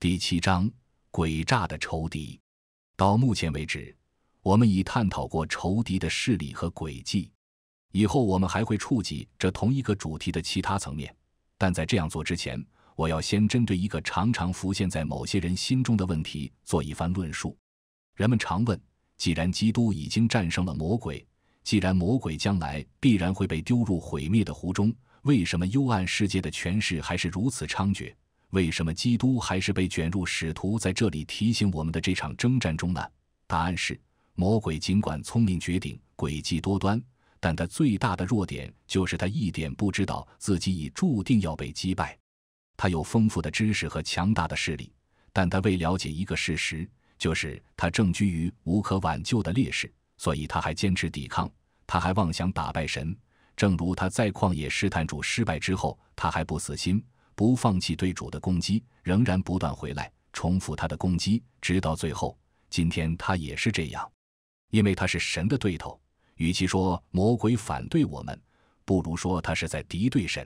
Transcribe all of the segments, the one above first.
第七章，诡诈的仇敌。到目前为止，我们已探讨过仇敌的势力和诡计。以后我们还会触及这同一个主题的其他层面。但在这样做之前，我要先针对一个常常浮现在某些人心中的问题做一番论述。人们常问：既然基督已经战胜了魔鬼，既然魔鬼将来必然会被丢入毁灭的湖中，为什么幽暗世界的权势还是如此猖獗？为什么基督还是被卷入使徒在这里提醒我们的这场征战中呢？答案是：魔鬼尽管聪明绝顶、诡计多端，但他最大的弱点就是他一点不知道自己已注定要被击败。他有丰富的知识和强大的势力，但他未了解一个事实，就是他正居于无可挽救的劣势。所以他还坚持抵抗，他还妄想打败神。正如他在旷野试探主失败之后，他还不死心。不放弃对主的攻击，仍然不断回来，重复他的攻击，直到最后。今天他也是这样，因为他是神的对头。与其说魔鬼反对我们，不如说他是在敌对神。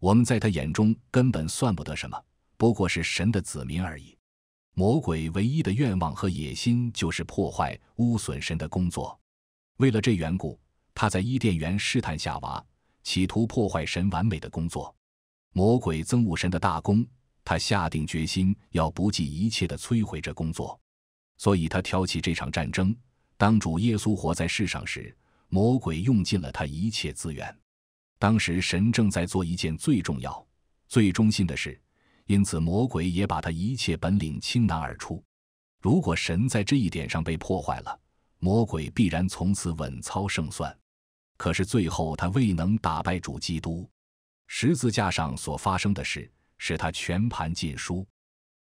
我们在他眼中根本算不得什么，不过是神的子民而已。魔鬼唯一的愿望和野心就是破坏、污损神的工作。为了这缘故，他在伊甸园试探夏娃，企图破坏神完美的工作。魔鬼憎恶神的大功，他下定决心要不计一切的摧毁这工作，所以他挑起这场战争。当主耶稣活在世上时，魔鬼用尽了他一切资源。当时神正在做一件最重要、最忠心的事，因此魔鬼也把他一切本领倾囊而出。如果神在这一点上被破坏了，魔鬼必然从此稳操胜算。可是最后他未能打败主基督。十字架上所发生的事使他全盘尽输，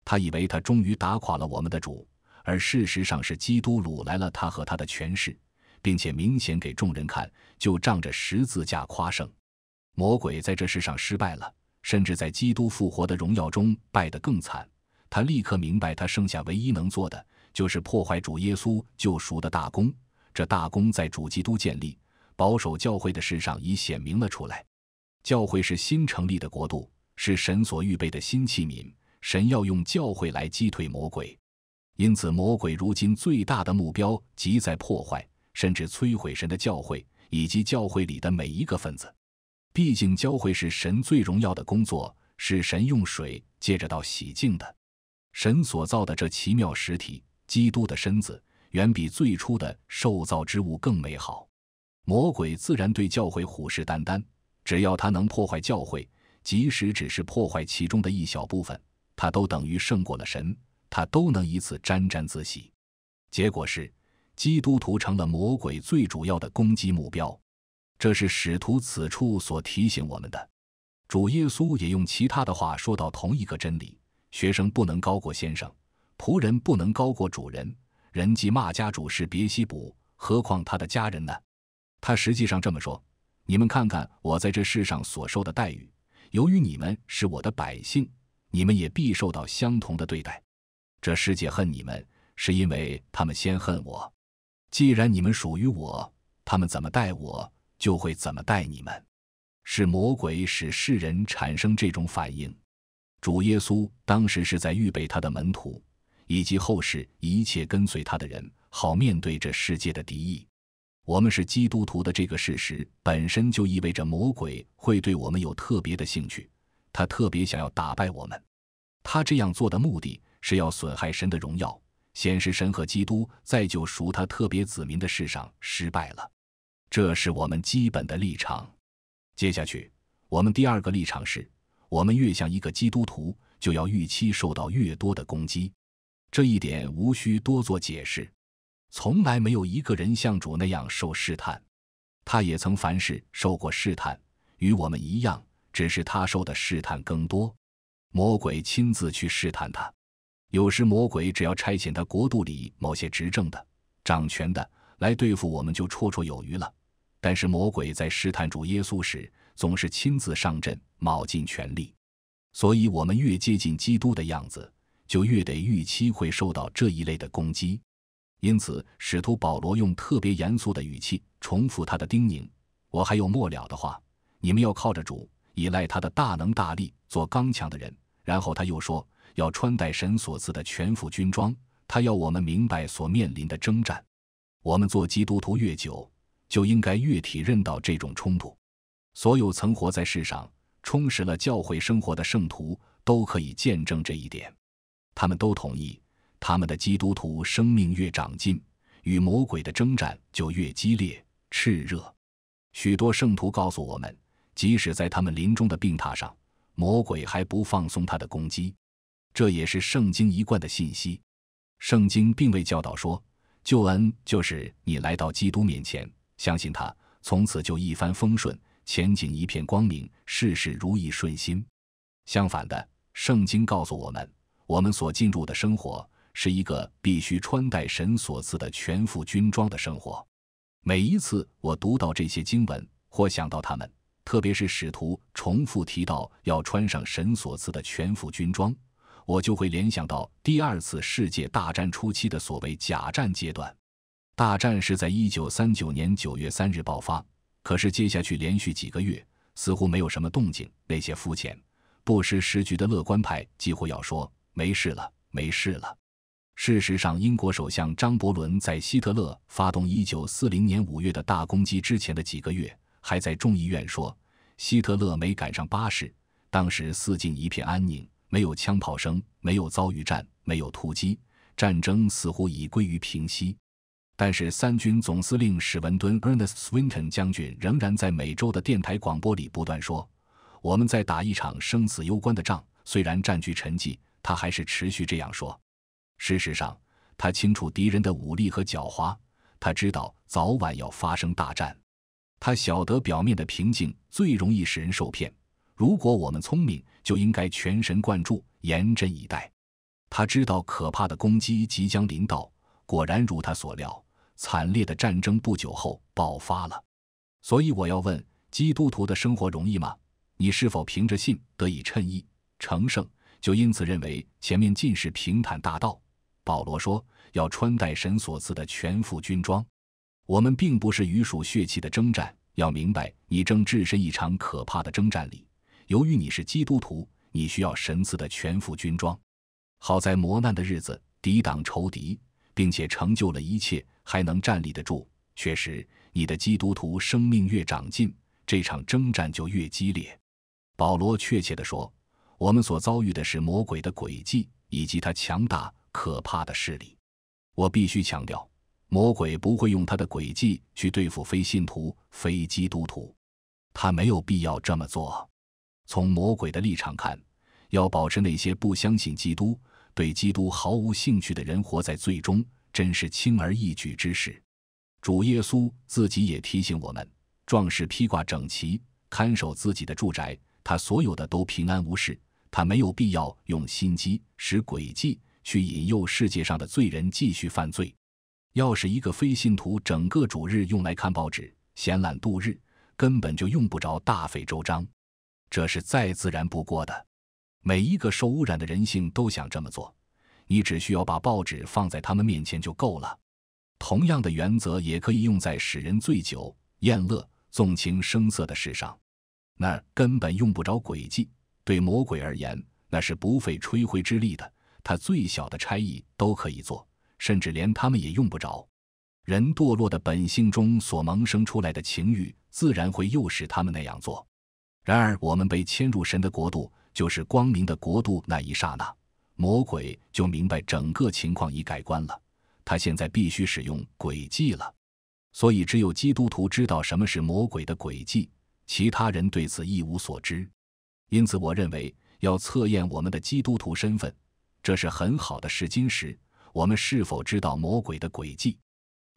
他以为他终于打垮了我们的主，而事实上是基督掳来了他和他的权势，并且明显给众人看，就仗着十字架夸胜。魔鬼在这世上失败了，甚至在基督复活的荣耀中败得更惨。他立刻明白，他剩下唯一能做的就是破坏主耶稣救赎的大功。这大功在主基督建立保守教会的事上已显明了出来。教会是新成立的国度，是神所预备的新器皿。神要用教会来击退魔鬼，因此魔鬼如今最大的目标即在破坏，甚至摧毁神的教会以及教会里的每一个分子。毕竟，教会是神最荣耀的工作，是神用水借着到洗净的。神所造的这奇妙实体——基督的身子，远比最初的受造之物更美好。魔鬼自然对教会虎视眈眈。只要他能破坏教会，即使只是破坏其中的一小部分，他都等于胜过了神，他都能以此沾沾自喜。结果是，基督徒成了魔鬼最主要的攻击目标。这是使徒此处所提醒我们的。主耶稣也用其他的话说到同一个真理：学生不能高过先生，仆人不能高过主人。人既骂家主是别西卜，何况他的家人呢？他实际上这么说。你们看看我在这世上所受的待遇，由于你们是我的百姓，你们也必受到相同的对待。这世界恨你们，是因为他们先恨我。既然你们属于我，他们怎么待我，就会怎么待你们。是魔鬼使世人产生这种反应。主耶稣当时是在预备他的门徒，以及后世一切跟随他的人，好面对这世界的敌意。我们是基督徒的这个事实本身就意味着魔鬼会对我们有特别的兴趣，他特别想要打败我们。他这样做的目的是要损害神的荣耀，显示神和基督在救赎他特别子民的事上失败了。这是我们基本的立场。接下去，我们第二个立场是：我们越像一个基督徒，就要预期受到越多的攻击。这一点无需多做解释。从来没有一个人像主那样受试探，他也曾凡事受过试探，与我们一样，只是他受的试探更多。魔鬼亲自去试探他，有时魔鬼只要差遣他国度里某些执政的、掌权的来对付我们，就绰绰有余了。但是魔鬼在试探主耶稣时，总是亲自上阵，卯尽全力。所以，我们越接近基督的样子，就越得预期会受到这一类的攻击。因此，使徒保罗用特别严肃的语气重复他的叮咛：“我还有末了的话，你们要靠着主，依赖他的大能大力，做刚强的人。”然后他又说：“要穿戴神所赐的全副军装。”他要我们明白所面临的征战。我们做基督徒越久，就应该越体认到这种冲突。所有曾活在世上、充实了教会生活的圣徒都可以见证这一点，他们都同意。他们的基督徒生命越长进，与魔鬼的征战就越激烈炽热。许多圣徒告诉我们，即使在他们临终的病榻上，魔鬼还不放松他的攻击。这也是圣经一贯的信息。圣经并未教导说，救恩就是你来到基督面前，相信他，从此就一帆风顺，前景一片光明，事事如意顺心。相反的，圣经告诉我们，我们所进入的生活。是一个必须穿戴神所赐的全副军装的生活。每一次我读到这些经文或想到他们，特别是使徒重复提到要穿上神所赐的全副军装，我就会联想到第二次世界大战初期的所谓假战阶段。大战是在一九三九年九月三日爆发，可是接下去连续几个月似乎没有什么动静。那些肤浅、不识时局的乐观派几乎要说：“没事了，没事了。”事实上，英国首相张伯伦在希特勒发动一九四零年五月的大攻击之前的几个月，还在众议院说：“希特勒没赶上巴士，当时四境一片安宁，没有枪炮声，没有遭遇战，没有突击，战争似乎已归于平息。”但是，三军总司令史文顿 （Ernest Swinton） 将军仍然在每周的电台广播里不断说：“我们在打一场生死攸关的仗，虽然战局沉寂，他还是持续这样说。”事实上，他清楚敌人的武力和狡猾，他知道早晚要发生大战，他晓得表面的平静最容易使人受骗。如果我们聪明，就应该全神贯注，严阵以待。他知道可怕的攻击即将临到。果然如他所料，惨烈的战争不久后爆发了。所以我要问：基督徒的生活容易吗？你是否凭着信得以称义、成圣，就因此认为前面尽是平坦大道？保罗说：“要穿戴神所赐的全副军装。我们并不是与属血气的征战。要明白，你正置身一场可怕的征战里。由于你是基督徒，你需要神赐的全副军装。好在磨难的日子，抵挡仇敌，并且成就了一切，还能站立得住。确实，你的基督徒生命越长进，这场征战就越激烈。”保罗确切地说：“我们所遭遇的是魔鬼的诡计，以及他强大。”可怕的势力！我必须强调，魔鬼不会用他的诡计去对付非信徒、非基督徒，他没有必要这么做。从魔鬼的立场看，要保持那些不相信基督、对基督毫无兴趣的人活在最终，真是轻而易举之事。主耶稣自己也提醒我们：壮士披挂整齐，看守自己的住宅，他所有的都平安无事，他没有必要用心机使诡计。去引诱世界上的罪人继续犯罪。要是一个非信徒，整个主日用来看报纸、闲懒度日，根本就用不着大费周章，这是再自然不过的。每一个受污染的人性都想这么做。你只需要把报纸放在他们面前就够了。同样的原则也可以用在使人醉酒、厌乐、纵情声色的事上，那根本用不着诡计。对魔鬼而言，那是不费吹灰之力的。他最小的差役都可以做，甚至连他们也用不着。人堕落的本性中所萌生出来的情欲，自然会诱使他们那样做。然而，我们被迁入神的国度，就是光明的国度那一刹那，魔鬼就明白整个情况已改观了。他现在必须使用诡计了。所以，只有基督徒知道什么是魔鬼的诡计，其他人对此一无所知。因此，我认为要测验我们的基督徒身份。这是很好的试金石。我们是否知道魔鬼的诡计？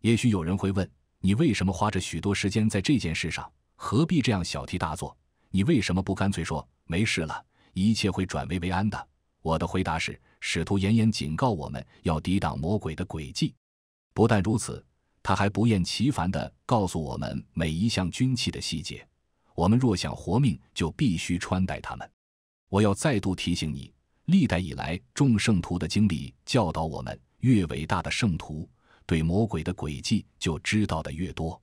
也许有人会问：你为什么花着许多时间在这件事上？何必这样小题大做？你为什么不干脆说没事了，一切会转危为安的？我的回答是：使徒严严警告我们要抵挡魔鬼的诡计。不但如此，他还不厌其烦的告诉我们每一项军器的细节。我们若想活命，就必须穿戴它们。我要再度提醒你。历代以来，众圣徒的经历教导我们：越伟大的圣徒，对魔鬼的诡计就知道的越多。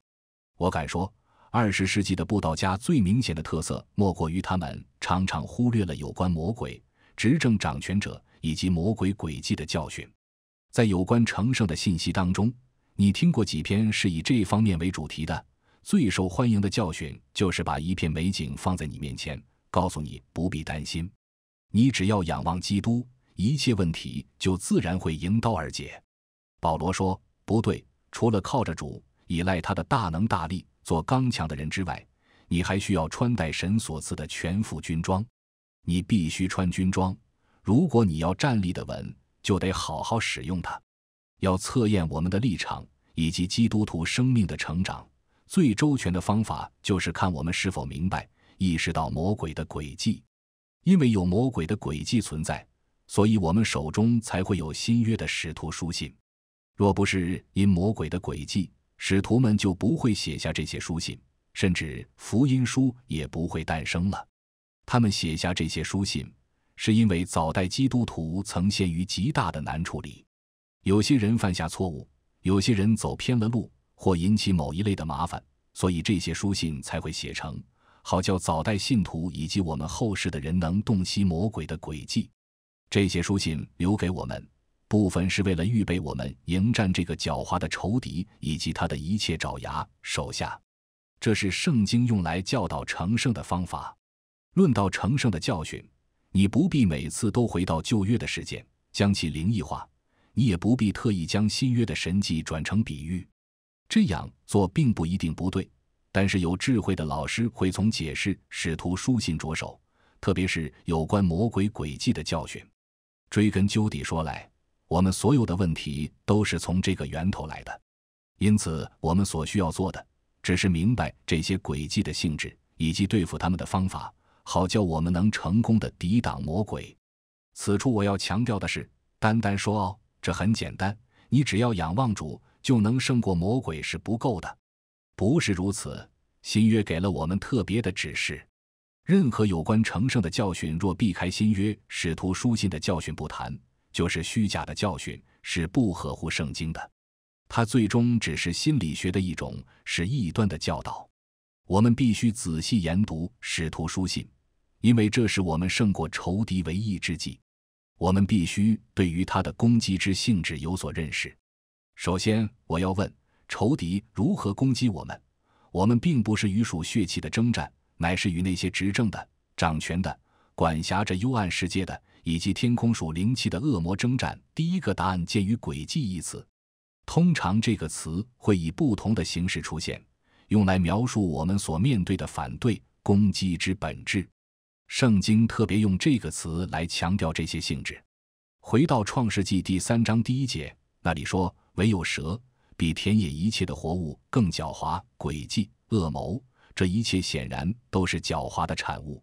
我敢说，二十世纪的布道家最明显的特色，莫过于他们常常忽略了有关魔鬼、执政掌权者以及魔鬼诡计的教训。在有关成圣的信息当中，你听过几篇是以这方面为主题的？最受欢迎的教训就是把一片美景放在你面前，告诉你不必担心。你只要仰望基督，一切问题就自然会迎刃而解。保罗说：“不对，除了靠着主，依赖他的大能大力，做刚强的人之外，你还需要穿戴神所赐的全副军装。你必须穿军装，如果你要站立的稳，就得好好使用它。要测验我们的立场以及基督徒生命的成长，最周全的方法就是看我们是否明白、意识到魔鬼的诡计。”因为有魔鬼的诡计存在，所以我们手中才会有新约的使徒书信。若不是因魔鬼的诡计，使徒们就不会写下这些书信，甚至福音书也不会诞生了。他们写下这些书信，是因为早代基督徒曾陷于极大的难处里，有些人犯下错误，有些人走偏了路，或引起某一类的麻烦，所以这些书信才会写成。好叫早代信徒以及我们后世的人能洞悉魔鬼的诡计，这些书信留给我们，部分是为了预备我们迎战这个狡猾的仇敌以及他的一切爪牙手下。这是圣经用来教导成圣的方法。论到成圣的教训，你不必每次都回到旧约的事件，将其灵异化；你也不必特意将新约的神迹转成比喻。这样做并不一定不对。但是有智慧的老师会从解释使徒书信着手，特别是有关魔鬼诡计的教训。追根究底说来，我们所有的问题都是从这个源头来的。因此，我们所需要做的只是明白这些诡计的性质以及对付他们的方法，好叫我们能成功的抵挡魔鬼。此处我要强调的是，单单说“哦，这很简单”，你只要仰望主就能胜过魔鬼是不够的。不是如此，新约给了我们特别的指示。任何有关成圣的教训，若避开新约使徒书信的教训不谈，就是虚假的教训，是不合乎圣经的。它最终只是心理学的一种，是异端的教导。我们必须仔细研读使徒书信，因为这是我们胜过仇敌唯一之计。我们必须对于他的攻击之性质有所认识。首先，我要问。仇敌如何攻击我们？我们并不是与属血气的征战，乃是与那些执政的、掌权的、管辖着幽暗世界的，以及天空属灵气的恶魔征战。第一个答案见于“诡计”一词，通常这个词会以不同的形式出现，用来描述我们所面对的反对攻击之本质。圣经特别用这个词来强调这些性质。回到创世纪第三章第一节，那里说：“唯有蛇。”比田野一切的活物更狡猾、诡计、恶谋，这一切显然都是狡猾的产物。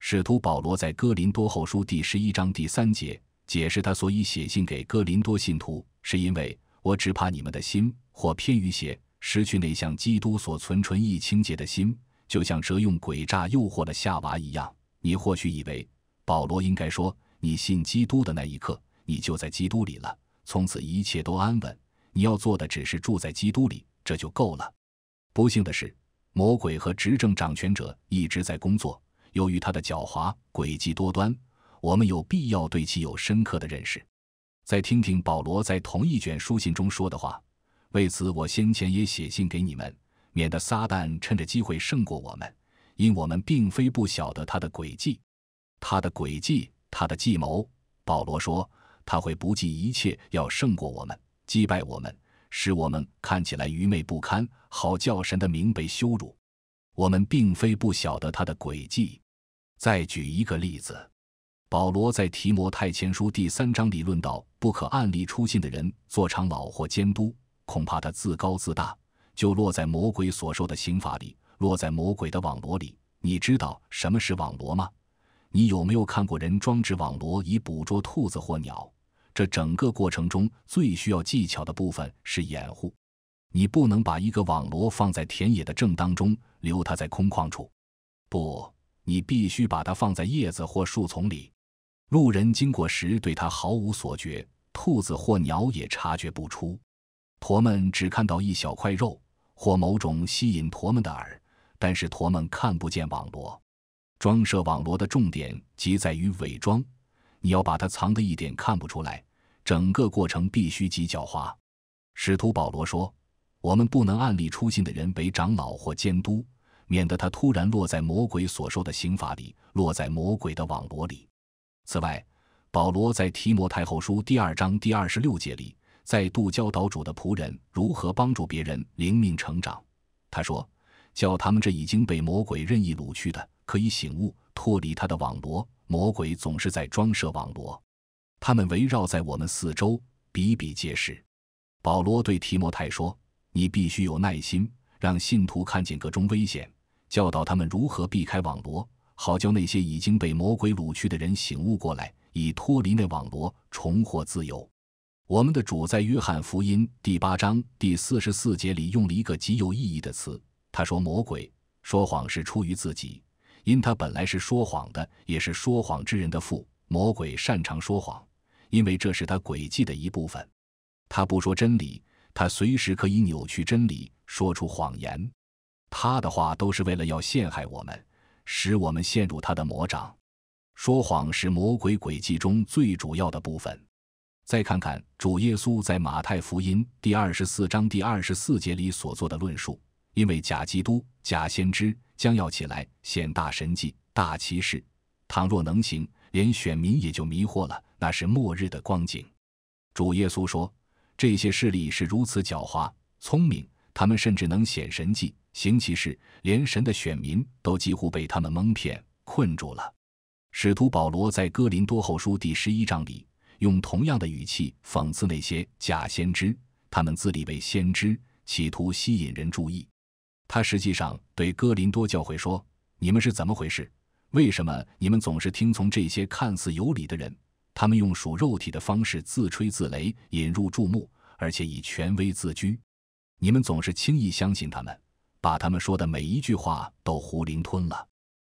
使徒保罗在哥林多后书第十一章第三节解释他所以写信给哥林多信徒，是因为我只怕你们的心或偏于邪，失去那像基督所存纯义清洁的心，就像蛇用诡诈诱惑了夏娃一样。你或许以为保罗应该说：“你信基督的那一刻，你就在基督里了，从此一切都安稳。”你要做的只是住在基督里，这就够了。不幸的是，魔鬼和执政掌权者一直在工作。由于他的狡猾、诡计多端，我们有必要对其有深刻的认识。再听听保罗在同一卷书信中说的话。为此，我先前也写信给你们，免得撒旦趁着机会胜过我们，因我们并非不晓得他的诡计、他的诡计、他的计谋。保罗说他会不计一切要胜过我们。击败我们，使我们看起来愚昧不堪，好叫神的名被羞辱。我们并非不晓得他的诡计。再举一个例子，保罗在提摩太前书第三章里论到不可按例出信的人做长老或监督，恐怕他自高自大，就落在魔鬼所受的刑罚里，落在魔鬼的网罗里。你知道什么是网罗吗？你有没有看过人装置网罗以捕捉兔子或鸟？这整个过程中最需要技巧的部分是掩护。你不能把一个网罗放在田野的正当中，留它在空旷处。不，你必须把它放在叶子或树丛里。路人经过时对它毫无所觉，兔子或鸟也察觉不出。驼们只看到一小块肉或某种吸引驼们的饵，但是驼们看不见网罗。装设网罗的重点即在于伪装。你要把它藏得一点看不出来。整个过程必须极狡猾，使徒保罗说：“我们不能按例出信的人为长老或监督，免得他突然落在魔鬼所受的刑罚里，落在魔鬼的网罗里。”此外，保罗在提摩太后书第二章第二十六节里，在教导主的仆人如何帮助别人灵命成长，他说：“叫他们这已经被魔鬼任意掳去的，可以醒悟，脱离他的网罗。魔鬼总是在装设网罗。”他们围绕在我们四周，比比皆是。保罗对提摩太说：“你必须有耐心，让信徒看见各种危险，教导他们如何避开网罗，好叫那些已经被魔鬼掳去的人醒悟过来，以脱离那网罗，重获自由。”我们的主在约翰福音第八章第四十四节里用了一个极有意义的词，他说：“魔鬼说谎是出于自己，因他本来是说谎的，也是说谎之人的父。魔鬼擅长说谎。”因为这是他诡计的一部分，他不说真理，他随时可以扭曲真理，说出谎言，他的话都是为了要陷害我们，使我们陷入他的魔掌。说谎是魔鬼诡计中最主要的部分。再看看主耶稣在马太福音第二十四章第二十四节里所做的论述：因为假基督、假先知将要起来显大神迹、大奇事，倘若能行，连选民也就迷惑了。那是末日的光景，主耶稣说：“这些势力是如此狡猾、聪明，他们甚至能显神迹、行其事，连神的选民都几乎被他们蒙骗、困住了。”使徒保罗在《哥林多后书》第十一章里用同样的语气讽刺那些假先知，他们自立为先知，企图吸引人注意。他实际上对哥林多教会说：“你们是怎么回事？为什么你们总是听从这些看似有理的人？”他们用属肉体的方式自吹自擂，引入注目，而且以权威自居。你们总是轻易相信他们，把他们说的每一句话都囫囵吞了。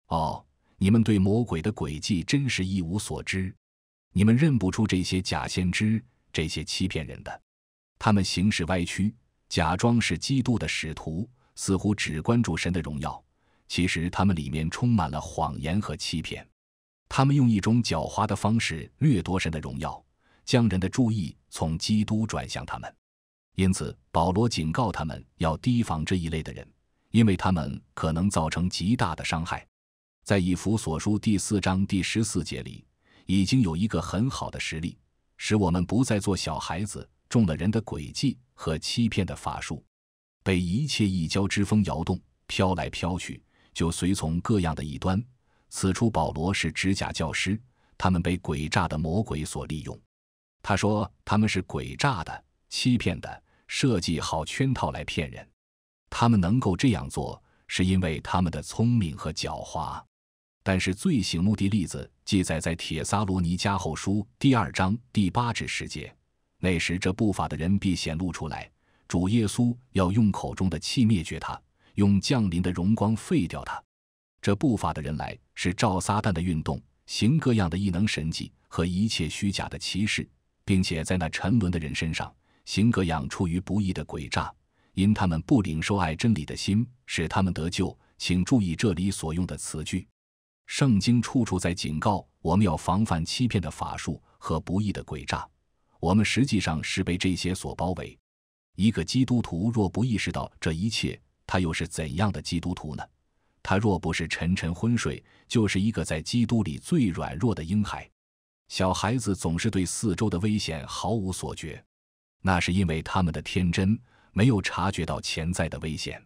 哦，你们对魔鬼的诡计真是一无所知。你们认不出这些假先知，这些欺骗人的。他们行事歪曲，假装是基督的使徒，似乎只关注神的荣耀，其实他们里面充满了谎言和欺骗。他们用一种狡猾的方式掠夺神的荣耀，将人的注意从基督转向他们。因此，保罗警告他们要提防这一类的人，因为他们可能造成极大的伤害。在以弗所书第四章第十四节里，已经有一个很好的实例，使我们不再做小孩子，中了人的诡计和欺骗的法术，被一切异教之风摇动，飘来飘去，就随从各样的异端。此处保罗是指甲教师，他们被诡诈的魔鬼所利用。他说他们是诡诈的、欺骗的，设计好圈套来骗人。他们能够这样做，是因为他们的聪明和狡猾。但是最醒目的例子记载在《铁撒罗尼迦后书》第二章第八至十节。那时这不法的人必显露出来，主耶稣要用口中的气灭绝他，用降临的荣光废掉他。这不法的人来是照撒旦的运动，行各样的异能、神迹和一切虚假的歧视，并且在那沉沦的人身上行各样出于不义的诡诈，因他们不领受爱真理的心，使他们得救。请注意这里所用的词句，圣经处处在警告我们要防范欺骗的法术和不义的诡诈。我们实际上是被这些所包围。一个基督徒若不意识到这一切，他又是怎样的基督徒呢？他若不是沉沉昏睡，就是一个在基督里最软弱的婴孩。小孩子总是对四周的危险毫无所觉，那是因为他们的天真没有察觉到潜在的危险。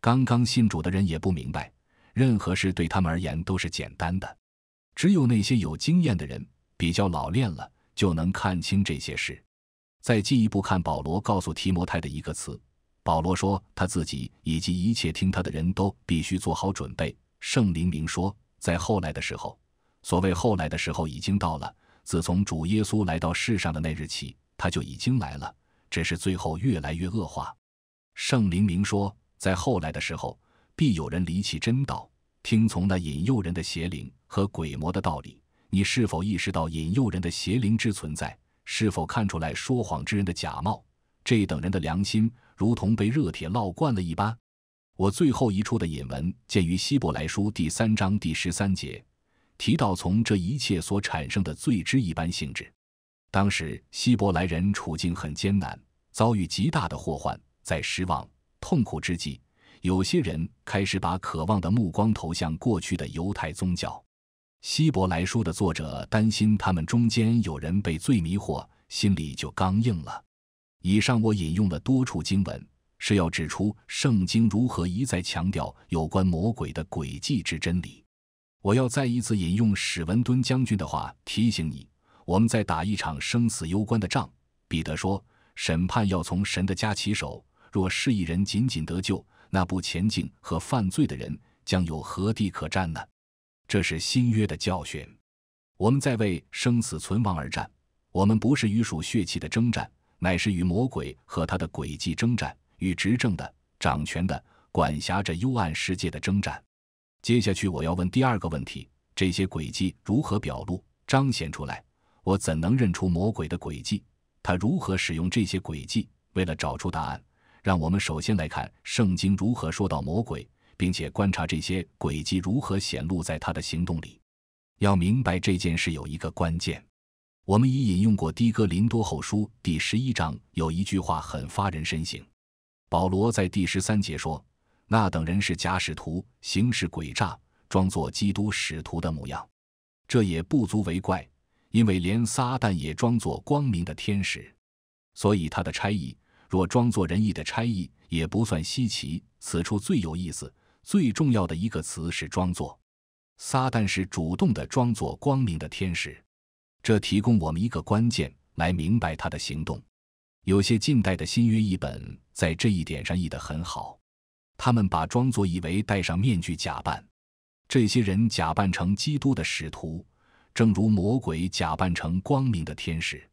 刚刚信主的人也不明白，任何事对他们而言都是简单的。只有那些有经验的人，比较老练了，就能看清这些事。再进一步看，保罗告诉提摩太的一个词。保罗说：“他自己以及一切听他的人都必须做好准备。”圣灵明说：“在后来的时候，所谓后来的时候已经到了。自从主耶稣来到世上的那日起，他就已经来了，只是最后越来越恶化。”圣灵明说：“在后来的时候，必有人离弃真道，听从那引诱人的邪灵和鬼魔的道理。你是否意识到引诱人的邪灵之存在？是否看出来说谎之人的假冒？这等人的良心？”如同被热铁烙惯了一般，我最后一处的引文见于《希伯来书》第三章第十三节，提到从这一切所产生的罪之一般性质。当时希伯来人处境很艰难，遭遇极大的祸患，在失望、痛苦之际，有些人开始把渴望的目光投向过去的犹太宗教。《希伯来书》的作者担心他们中间有人被罪迷惑，心里就刚硬了。以上我引用了多处经文，是要指出圣经如何一再强调有关魔鬼的诡计之真理。我要再一次引用史文敦将军的话，提醒你：我们在打一场生死攸关的仗。彼得说：“审判要从神的家起手，若是一人仅仅得救，那不前进和犯罪的人将有何地可战呢？”这是新约的教训。我们在为生死存亡而战，我们不是与鼠血气的征战。乃是与魔鬼和他的诡计征战，与执政的、掌权的、管辖着幽暗世界的征战。接下去我要问第二个问题：这些诡计如何表露、彰显出来？我怎能认出魔鬼的诡计？他如何使用这些诡计？为了找出答案，让我们首先来看圣经如何说到魔鬼，并且观察这些诡计如何显露在他的行动里。要明白这件事，有一个关键。我们已引用过的哥林多后书第十一章有一句话很发人深省。保罗在第十三节说：“那等人是假使徒，行事诡诈，装作基督使徒的模样。”这也不足为怪，因为连撒旦也装作光明的天使，所以他的差役若装作仁义的差役，也不算稀奇。此处最有意思、最重要的一个词是“装作”。撒旦是主动的装作光明的天使。这提供我们一个关键来明白他的行动。有些近代的新约译本在这一点上译得很好，他们把装作以为戴上面具假扮，这些人假扮成基督的使徒，正如魔鬼假扮成光明的天使。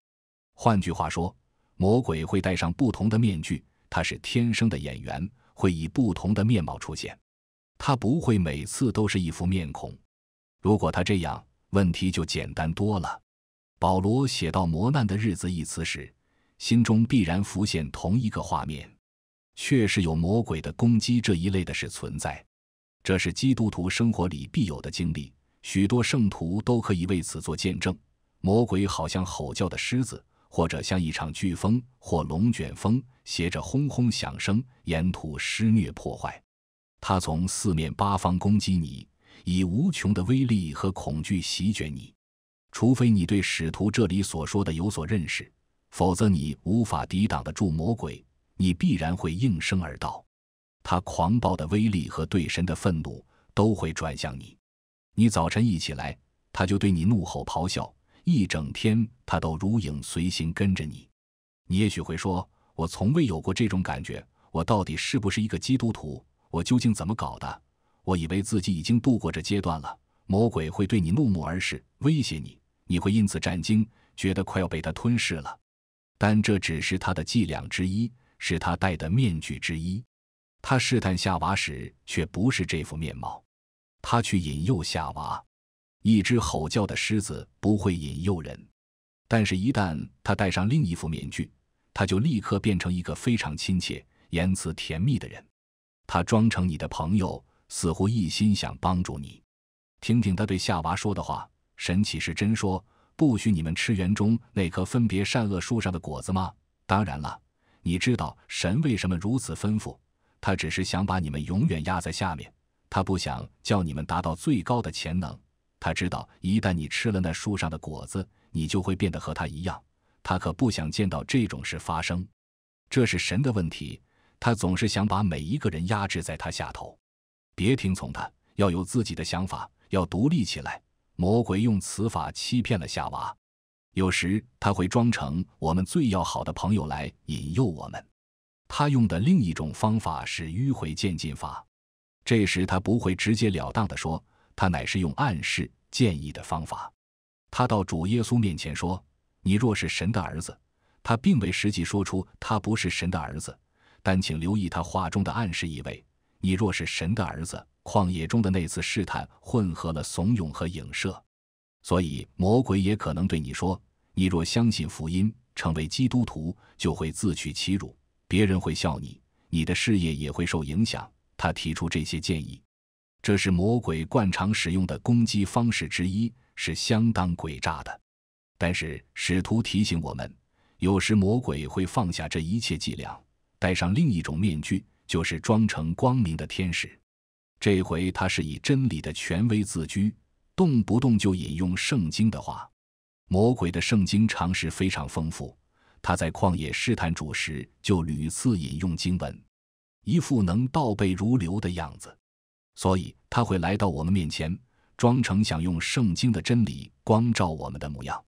换句话说，魔鬼会戴上不同的面具，他是天生的演员，会以不同的面貌出现，他不会每次都是一副面孔。如果他这样，问题就简单多了。保罗写到“磨难的日子”一词时，心中必然浮现同一个画面：确实有魔鬼的攻击这一类的事存在，这是基督徒生活里必有的经历。许多圣徒都可以为此做见证。魔鬼好像吼叫的狮子，或者像一场飓风或龙卷风，携着轰轰响声，沿途施虐破坏。他从四面八方攻击你，以无穷的威力和恐惧席卷你。除非你对使徒这里所说的有所认识，否则你无法抵挡得住魔鬼。你必然会应声而倒。他狂暴的威力和对神的愤怒都会转向你。你早晨一起来，他就对你怒吼咆哮；一整天，他都如影随形跟着你。你也许会说：“我从未有过这种感觉。我到底是不是一个基督徒？我究竟怎么搞的？我以为自己已经度过这阶段了。魔鬼会对你怒目而视，威胁你。”你会因此战惊，觉得快要被他吞噬了。但这只是他的伎俩之一，是他戴的面具之一。他试探夏娃时，却不是这副面貌。他去引诱夏娃。一只吼叫的狮子不会引诱人，但是，一旦他戴上另一副面具，他就立刻变成一个非常亲切、言辞甜蜜的人。他装成你的朋友，似乎一心想帮助你。听听他对夏娃说的话。神岂是真说不许你们吃园中那棵分别善恶树上的果子吗？当然了，你知道神为什么如此吩咐？他只是想把你们永远压在下面，他不想叫你们达到最高的潜能。他知道，一旦你吃了那树上的果子，你就会变得和他一样。他可不想见到这种事发生。这是神的问题，他总是想把每一个人压制在他下头。别听从他，要有自己的想法，要独立起来。魔鬼用此法欺骗了夏娃，有时他会装成我们最要好的朋友来引诱我们。他用的另一种方法是迂回渐进法，这时他不会直截了当地说，他乃是用暗示建议的方法。他到主耶稣面前说：“你若是神的儿子。”他并未实际说出他不是神的儿子，但请留意他话中的暗示意味：“你若是神的儿子。”旷野中的那次试探混合了怂恿和影射，所以魔鬼也可能对你说：“你若相信福音，成为基督徒，就会自取其辱，别人会笑你，你的事业也会受影响。”他提出这些建议，这是魔鬼惯常使用的攻击方式之一，是相当诡诈的。但是使徒提醒我们，有时魔鬼会放下这一切伎俩，戴上另一种面具，就是装成光明的天使。这回他是以真理的权威自居，动不动就引用圣经的话。魔鬼的圣经常识非常丰富，他在旷野试探主时就屡次引用经文，一副能倒背如流的样子。所以他会来到我们面前，装成想用圣经的真理光照我们的模样。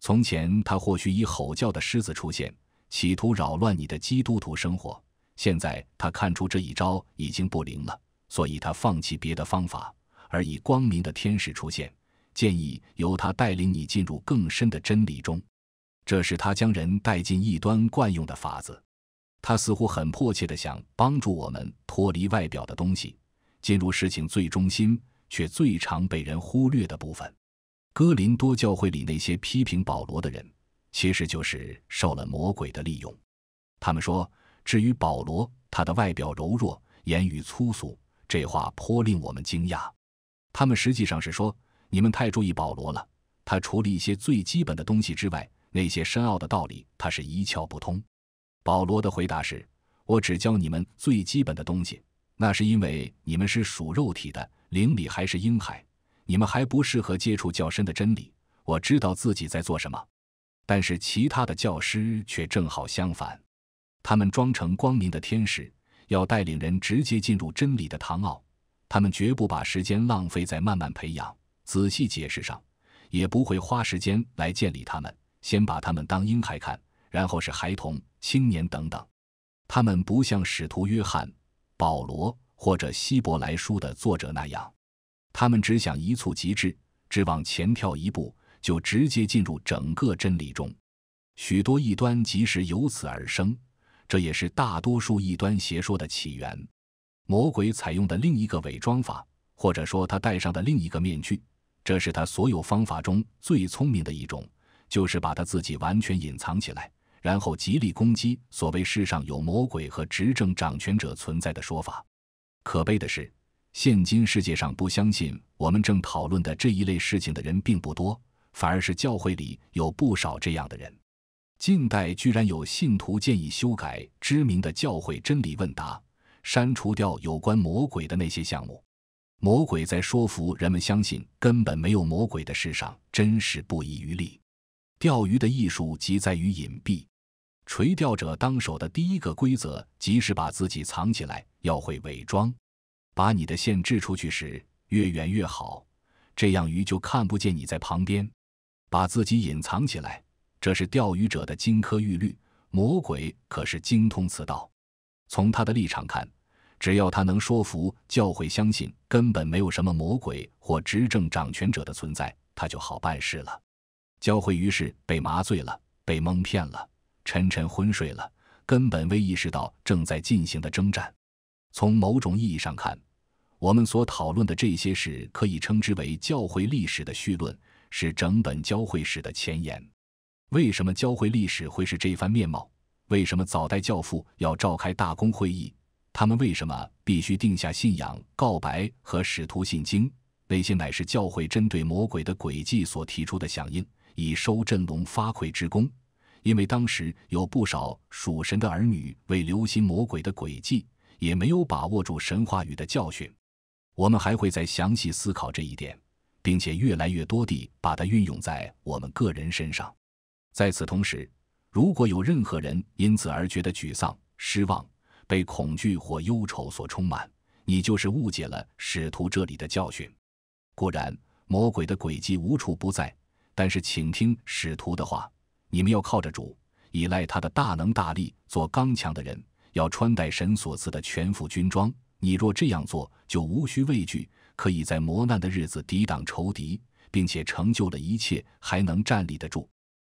从前他或许以吼叫的狮子出现，企图扰乱你的基督徒生活。现在他看出这一招已经不灵了。所以，他放弃别的方法，而以光明的天使出现，建议由他带领你进入更深的真理中。这是他将人带进异端惯用的法子。他似乎很迫切地想帮助我们脱离外表的东西，进入事情最中心却最常被人忽略的部分。哥林多教会里那些批评保罗的人，其实就是受了魔鬼的利用。他们说，至于保罗，他的外表柔弱，言语粗俗。这话颇令我们惊讶，他们实际上是说：你们太注意保罗了。他除了一些最基本的东西之外，那些深奥的道理，他是一窍不通。保罗的回答是：我只教你们最基本的东西，那是因为你们是属肉体的，灵里还是婴孩，你们还不适合接触较深的真理。我知道自己在做什么，但是其他的教师却正好相反，他们装成光明的天使。要带领人直接进入真理的唐奥，他们绝不把时间浪费在慢慢培养、仔细解释上，也不会花时间来建立他们，先把他们当婴孩看，然后是孩童、青年等等。他们不像使徒约翰、保罗或者希伯来书的作者那样，他们只想一蹴即至，只往前跳一步就直接进入整个真理中。许多异端即使由此而生。这也是大多数异端邪说的起源。魔鬼采用的另一个伪装法，或者说他戴上的另一个面具，这是他所有方法中最聪明的一种，就是把他自己完全隐藏起来，然后极力攻击所谓世上有魔鬼和执政掌权者存在的说法。可悲的是，现今世界上不相信我们正讨论的这一类事情的人并不多，反而是教会里有不少这样的人。近代居然有信徒建议修改知名的教会真理问答，删除掉有关魔鬼的那些项目。魔鬼在说服人们相信根本没有魔鬼的事上，真是不遗余力。钓鱼的艺术即在于隐蔽，垂钓者当手的第一个规则即是把自己藏起来，要会伪装。把你的线掷出去时，越远越好，这样鱼就看不见你在旁边，把自己隐藏起来。这是钓鱼者的金科玉律。魔鬼可是精通此道。从他的立场看，只要他能说服教会相信根本没有什么魔鬼或执政掌权者的存在，他就好办事了。教会于是被麻醉了，被蒙骗了，沉沉昏睡了，根本未意识到正在进行的征战。从某种意义上看，我们所讨论的这些事可以称之为教会历史的序论，是整本教会史的前言。为什么教会历史会是这番面貌？为什么早代教父要召开大公会议？他们为什么必须定下信仰告白和使徒信经？那些乃是教会针对魔鬼的诡计所提出的响应，以收振聋发聩之功。因为当时有不少属神的儿女为留心魔鬼的诡计，也没有把握住神话语的教训。我们还会再详细思考这一点，并且越来越多地把它运用在我们个人身上。在此同时，如果有任何人因此而觉得沮丧、失望，被恐惧或忧愁所充满，你就是误解了使徒这里的教训。固然，魔鬼的诡计无处不在，但是请听使徒的话：你们要靠着主，依赖他的大能大力，做刚强的人；要穿戴神所赐的全副军装。你若这样做，就无需畏惧，可以在磨难的日子抵挡仇敌，并且成就了一切，还能站立得住。